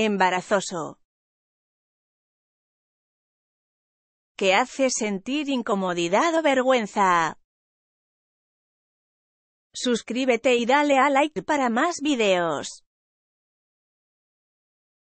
Embarazoso. Que hace sentir incomodidad o vergüenza. Suscríbete y dale a like para más videos.